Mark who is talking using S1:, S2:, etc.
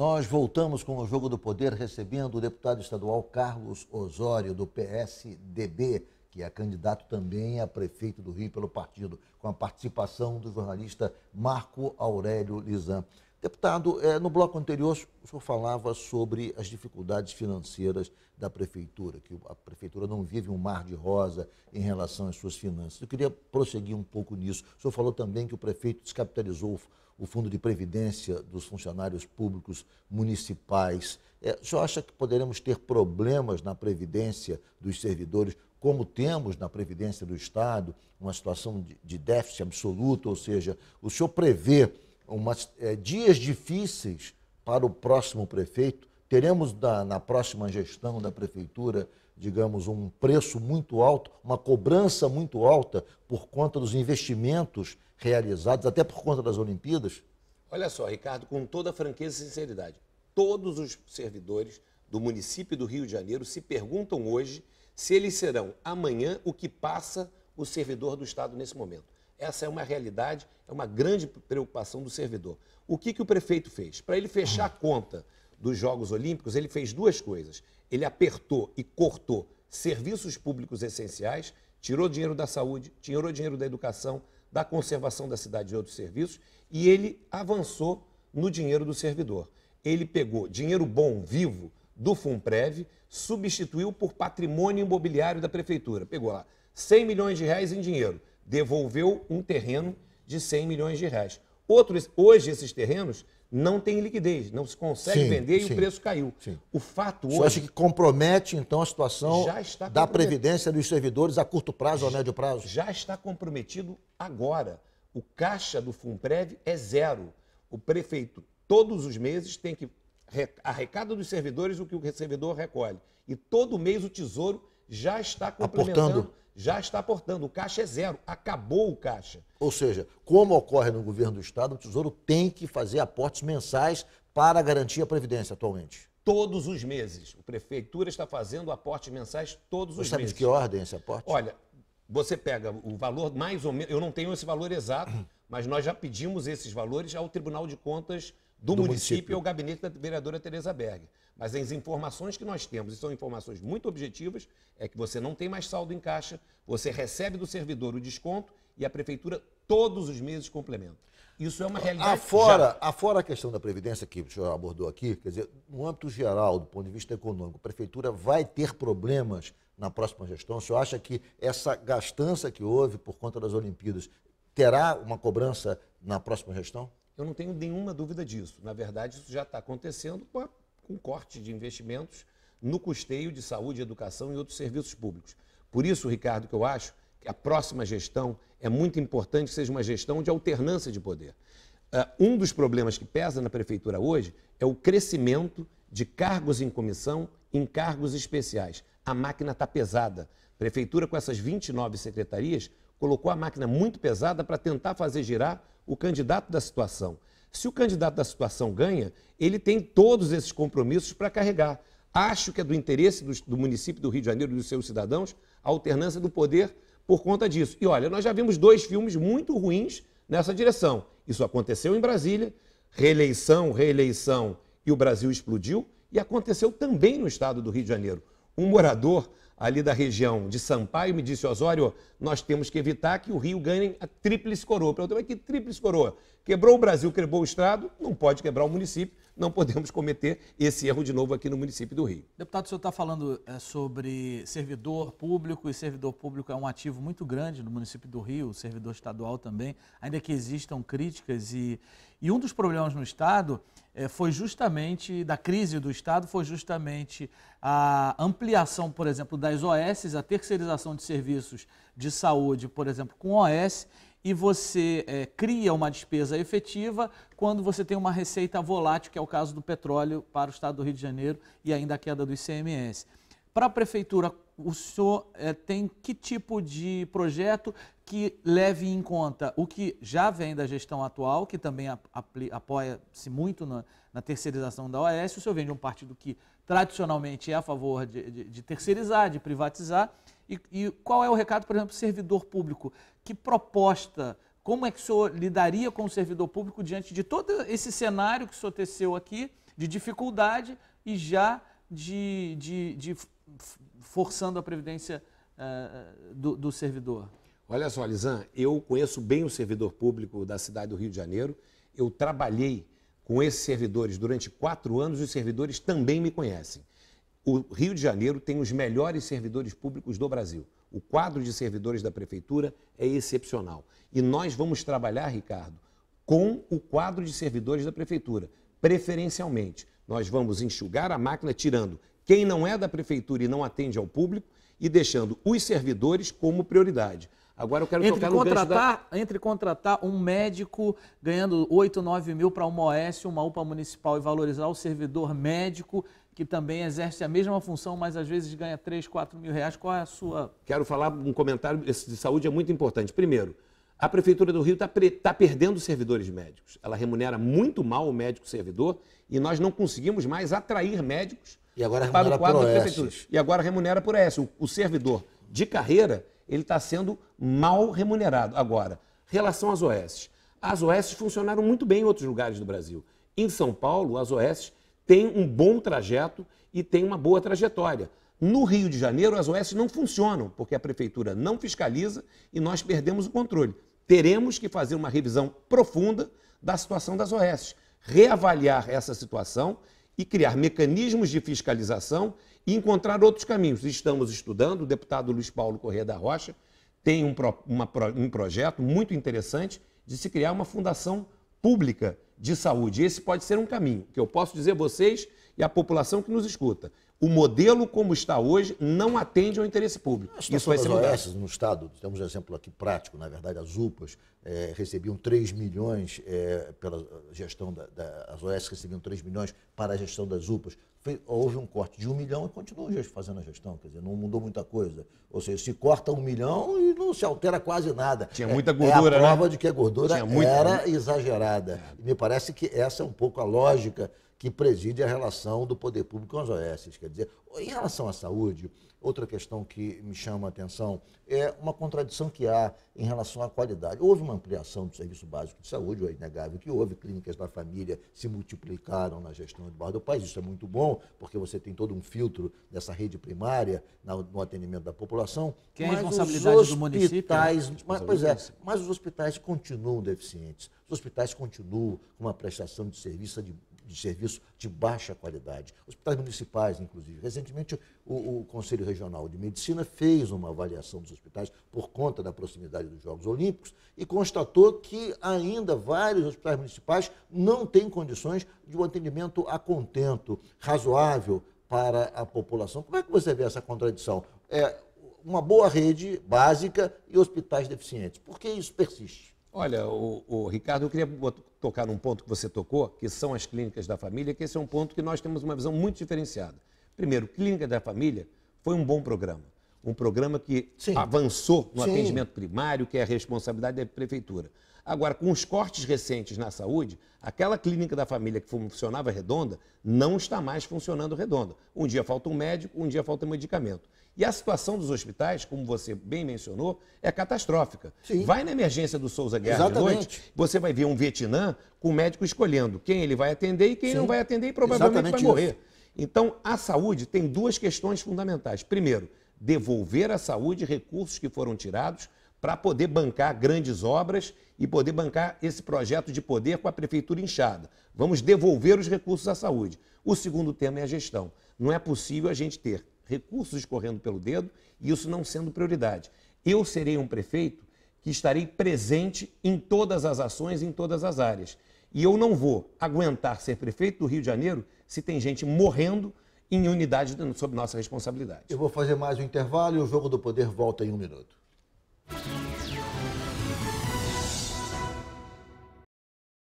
S1: Nós voltamos com o Jogo do Poder recebendo o deputado estadual Carlos Osório, do PSDB, que é candidato também a prefeito do Rio pelo partido, com a participação do jornalista Marco Aurélio Lizan. Deputado, eh, no bloco anterior o senhor falava sobre as dificuldades financeiras da prefeitura, que a prefeitura não vive um mar de rosa em relação às suas finanças. Eu queria prosseguir um pouco nisso. O senhor falou também que o prefeito descapitalizou o Fundo de Previdência dos Funcionários Públicos Municipais. É, o senhor acha que poderemos ter problemas na Previdência dos servidores, como temos na Previdência do Estado, uma situação de, de déficit absoluto? Ou seja, o senhor prevê umas, é, dias difíceis para o próximo prefeito Teremos na, na próxima gestão da prefeitura, digamos, um preço muito alto, uma cobrança muito alta por conta dos investimentos realizados, até por conta das Olimpíadas?
S2: Olha só, Ricardo, com toda franqueza e sinceridade, todos os servidores do município do Rio de Janeiro se perguntam hoje se eles serão amanhã o que passa o servidor do Estado nesse momento. Essa é uma realidade, é uma grande preocupação do servidor. O que, que o prefeito fez? Para ele fechar a conta dos Jogos Olímpicos, ele fez duas coisas. Ele apertou e cortou serviços públicos essenciais, tirou dinheiro da saúde, tirou dinheiro da educação, da conservação da cidade e outros serviços, e ele avançou no dinheiro do servidor. Ele pegou dinheiro bom, vivo, do Funprev, substituiu por patrimônio imobiliário da prefeitura. Pegou lá 100 milhões de reais em dinheiro, devolveu um terreno de 100 milhões de reais. Outros, hoje, esses terrenos não têm liquidez, não se consegue sim, vender sim, e o preço caiu. Sim. O fato hoje. Você acha que
S1: compromete, então, a situação da previdência dos servidores a curto prazo ou a médio prazo? Já está comprometido
S2: agora. O caixa do Funprev é zero. O prefeito, todos os meses, tem que arrecada dos servidores o que o servidor recolhe. E todo mês o Tesouro já está complementando. Aportando. Já está aportando. O caixa é zero. Acabou
S1: o caixa. Ou seja, como ocorre no governo do Estado, o Tesouro tem que fazer aportes mensais para garantir a Previdência atualmente
S2: todos os meses. A prefeitura está fazendo aportes mensais todos você os meses. meses. sabe de que ordem esse aporte? Olha, você pega o valor mais ou menos, eu não tenho esse valor exato, mas nós já pedimos esses valores ao Tribunal de Contas do, do município, é município ao gabinete da vereadora Tereza Berg. Mas as informações que nós temos, e são informações muito objetivas, é que você não tem mais saldo em caixa, você recebe do servidor o desconto e a prefeitura todos os meses complementa. Isso é uma realidade. Afora, ah, já... afora ah, a questão da
S1: Previdência que o senhor abordou aqui, quer dizer, no âmbito geral, do ponto de vista econômico, a Prefeitura vai ter problemas na próxima gestão? O senhor acha que essa gastança que houve por conta das Olimpíadas terá uma cobrança na próxima gestão?
S2: Eu não tenho nenhuma dúvida disso. Na verdade, isso já está acontecendo com, a, com corte de investimentos no custeio de saúde, educação e outros serviços públicos. Por isso, Ricardo, que eu acho que a próxima gestão é muito importante que seja uma gestão de alternância de poder. Uh, um dos problemas que pesa na prefeitura hoje é o crescimento de cargos em comissão em cargos especiais. A máquina está pesada. A prefeitura, com essas 29 secretarias, colocou a máquina muito pesada para tentar fazer girar o candidato da situação. Se o candidato da situação ganha, ele tem todos esses compromissos para carregar. Acho que é do interesse do, do município do Rio de Janeiro e dos seus cidadãos a alternância do poder por conta disso. E olha, nós já vimos dois filmes muito ruins nessa direção. Isso aconteceu em Brasília, reeleição, reeleição, e o Brasil explodiu, e aconteceu também no estado do Rio de Janeiro. Um morador ali da região de Sampaio me disse, Osório, nós temos que evitar que o Rio ganhe a tríplice coroa. Eu perguntei, mas que tríplice coroa? Quebrou o Brasil, quebrou o Estado, não pode quebrar o município, não podemos cometer esse erro de novo aqui no município do Rio.
S3: Deputado, o senhor está falando é, sobre servidor público, e servidor público é um ativo muito grande no município do Rio, servidor estadual também, ainda que existam críticas. E, e um dos problemas no Estado é, foi justamente, da crise do Estado, foi justamente a ampliação, por exemplo, das OS, a terceirização de serviços de saúde, por exemplo, com OS e você é, cria uma despesa efetiva quando você tem uma receita volátil, que é o caso do petróleo para o estado do Rio de Janeiro e ainda a queda do ICMS. Para a prefeitura, o senhor é, tem que tipo de projeto que leve em conta o que já vem da gestão atual, que também apoia-se muito na, na, terceirização da OAS, o senhor vem de um partido que tradicionalmente é a favor de, de, de terceirizar, de privatizar, e, e, qual é o recado, por exemplo, servidor público? Que proposta, como é que o senhor lidaria com o servidor público diante de todo esse cenário que o senhor teceu aqui, de dificuldade e já de, de, de forçando a previdência uh, do, do, servidor?
S2: Olha só, Lisan, eu conheço bem o servidor público da cidade do Rio de Janeiro. Eu trabalhei com esses servidores durante quatro anos e os servidores também me conhecem. O Rio de Janeiro tem os melhores servidores públicos do Brasil. O quadro de servidores da prefeitura é excepcional. E nós vamos trabalhar, Ricardo, com o quadro de servidores da prefeitura, preferencialmente. Nós vamos enxugar a máquina tirando quem não é da prefeitura e não atende ao público e deixando os servidores como prioridade. Agora eu quero entre tocar contratar,
S3: da... Entre contratar um médico ganhando 8, 9 mil para uma OS, uma UPA municipal e valorizar o servidor médico que também exerce a mesma função, mas às vezes ganha 3, 4 mil reais. Qual é a sua... Quero falar um comentário de
S2: saúde é muito importante. Primeiro, a Prefeitura do Rio está tá perdendo servidores médicos. Ela remunera muito mal o médico servidor e nós não conseguimos mais atrair médicos e agora remunera para o quadro por da E agora remunera por S. O, o servidor de carreira, ele está sendo mal remunerado. Agora, relação às OS. As OS funcionaram muito bem em outros lugares do Brasil. Em São Paulo, as OS têm um bom trajeto e têm uma boa trajetória. No Rio de Janeiro, as OS não funcionam, porque a prefeitura não fiscaliza e nós perdemos o controle. Teremos que fazer uma revisão profunda da situação das OS, reavaliar essa situação e criar mecanismos de fiscalização e encontrar outros caminhos. Estamos estudando, o deputado Luiz Paulo Corrêa da Rocha tem um, pro, uma, um projeto muito interessante de se criar uma fundação pública de saúde. Esse pode ser um caminho. O que eu posso dizer a vocês e a população que nos escuta. O modelo como está hoje não atende ao interesse público. Isso vai ser OESS
S1: OS, no Estado, temos um exemplo aqui prático, na verdade, as UPAs é, recebiam 3 milhões é, pela gestão da, da, As OS recebiam 3 milhões para a gestão das UPAs. Fe, houve um corte de 1 milhão e continuam fazendo a gestão. Quer dizer, não mudou muita coisa. Ou seja, se corta 1 milhão e não se altera quase nada. Tinha é, muita gordura. É a né? prova né? de que a gordura era né? exagerada. E me parece que essa é um pouco a lógica que preside a relação do poder público com as OAs, Quer dizer, em relação à saúde, outra questão que me chama a atenção é uma contradição que há em relação à qualidade. Houve uma ampliação do serviço básico de saúde, é inegável que houve, clínicas da família se multiplicaram na gestão do bairro do país, isso é muito bom, porque você tem todo um filtro dessa rede primária no atendimento da população. Que é a né? é, responsabilidade do município. Mas, pois é, mas os hospitais continuam deficientes, os hospitais continuam com uma prestação de serviço de de serviço de baixa qualidade. Hospitais municipais, inclusive. Recentemente, o, o, Conselho Regional de Medicina fez uma avaliação dos hospitais por conta da proximidade dos Jogos Olímpicos e constatou que ainda vários hospitais municipais não têm condições de um atendimento a contento, razoável para a população. Como é que você vê essa contradição? É uma boa rede básica e hospitais deficientes. Por que isso
S2: persiste? Olha, o, o, Ricardo, eu queria tocar num ponto que você tocou, que são as clínicas da família, que esse é um ponto que nós temos uma visão muito diferenciada. Primeiro, Clínica da Família foi um bom programa. Um programa que Sim. avançou no Sim. atendimento primário, que é a responsabilidade da prefeitura. Agora, com os cortes recentes na saúde, aquela clínica da família que funcionava redonda não está mais funcionando redonda. Um dia falta um médico, um dia falta um medicamento. E a situação dos hospitais, como você bem mencionou, é catastrófica. Sim. Vai na emergência do Souza Guerra Exatamente. de noite, você vai ver um Vietnã com o médico escolhendo quem ele vai atender e quem Sim. não vai atender e provavelmente Exatamente vai morrer. Isso. Então, a saúde tem duas questões fundamentais. Primeiro, devolver à saúde recursos que foram tirados para poder bancar grandes obras e poder bancar esse projeto de poder com a prefeitura inchada. Vamos devolver os recursos à saúde. O segundo tema é a gestão. Não é possível a gente ter recursos correndo pelo dedo e isso não sendo prioridade. Eu serei um prefeito que estarei presente em todas as ações, em todas as áreas. E eu não vou aguentar ser prefeito do Rio de Janeiro se tem gente morrendo em unidade sob nossa responsabilidade. Eu vou
S1: fazer mais um intervalo e o Jogo do Poder volta em um minuto. you